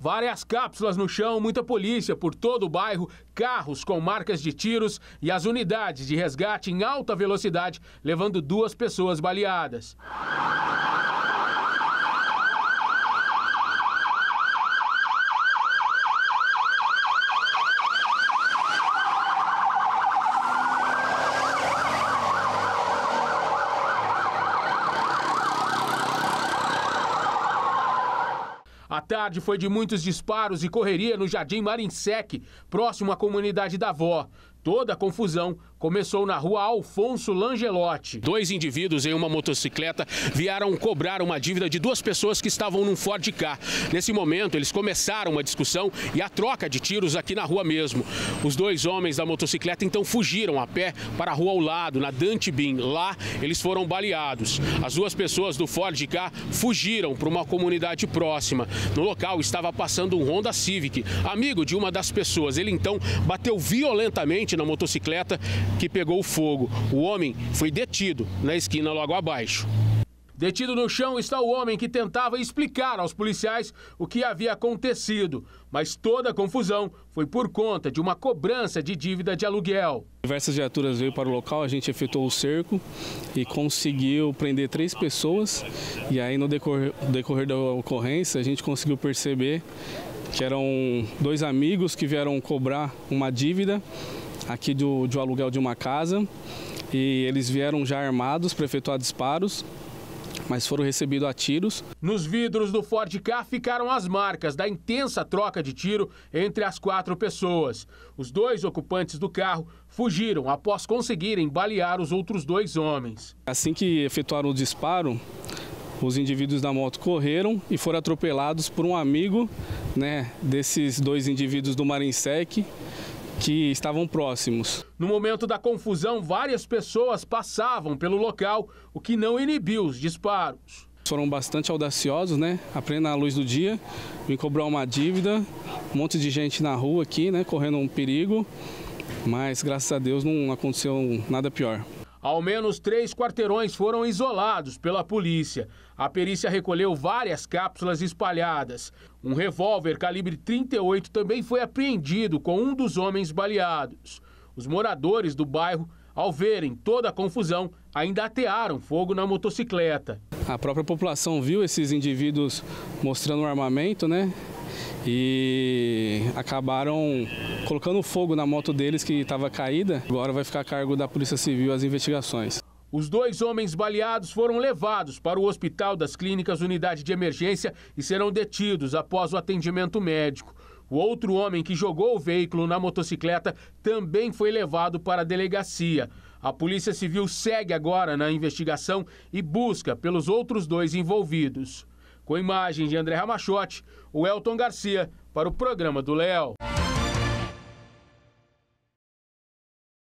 Várias cápsulas no chão, muita polícia por todo o bairro, carros com marcas de tiros e as unidades de resgate em alta velocidade, levando duas pessoas baleadas. A tarde foi de muitos disparos e correria no Jardim Marinsec, próximo à comunidade da Vó. Toda a confusão começou na rua Alfonso Langelotti. Dois indivíduos em uma motocicleta vieram cobrar uma dívida de duas pessoas que estavam num Ford Car. Nesse momento, eles começaram uma discussão e a troca de tiros aqui na rua mesmo. Os dois homens da motocicleta então fugiram a pé para a rua ao lado, na Dante Bin. Lá, eles foram baleados. As duas pessoas do Ford Car fugiram para uma comunidade próxima. No local estava passando um Honda Civic, amigo de uma das pessoas. Ele então bateu violentamente na motocicleta que pegou fogo. O homem foi detido na esquina logo abaixo. Detido no chão está o homem que tentava explicar aos policiais o que havia acontecido, mas toda a confusão foi por conta de uma cobrança de dívida de aluguel. Diversas viaturas veio para o local, a gente efetuou o cerco e conseguiu prender três pessoas. E aí, no decorrer, decorrer da ocorrência, a gente conseguiu perceber que eram dois amigos que vieram cobrar uma dívida aqui do, de um aluguel de uma casa e eles vieram já armados para efetuar disparos mas foram recebidos a tiros. Nos vidros do Ford K ficaram as marcas da intensa troca de tiro entre as quatro pessoas. Os dois ocupantes do carro fugiram após conseguirem balear os outros dois homens. Assim que efetuaram o disparo, os indivíduos da moto correram e foram atropelados por um amigo né, desses dois indivíduos do Marinsec que estavam próximos. No momento da confusão, várias pessoas passavam pelo local, o que não inibiu os disparos. Foram bastante audaciosos, né? A plena luz do dia, me cobrar uma dívida, um monte de gente na rua aqui, né? Correndo um perigo, mas graças a Deus não aconteceu nada pior. Ao menos três quarteirões foram isolados pela polícia. A perícia recolheu várias cápsulas espalhadas. Um revólver calibre 38 também foi apreendido com um dos homens baleados. Os moradores do bairro, ao verem toda a confusão, ainda atearam fogo na motocicleta. A própria população viu esses indivíduos mostrando o armamento, né? e acabaram colocando fogo na moto deles que estava caída. Agora vai ficar a cargo da Polícia Civil as investigações. Os dois homens baleados foram levados para o Hospital das Clínicas Unidade de Emergência e serão detidos após o atendimento médico. O outro homem que jogou o veículo na motocicleta também foi levado para a delegacia. A Polícia Civil segue agora na investigação e busca pelos outros dois envolvidos. Com imagens de André Ramachotti, o Elton Garcia para o programa do Léo.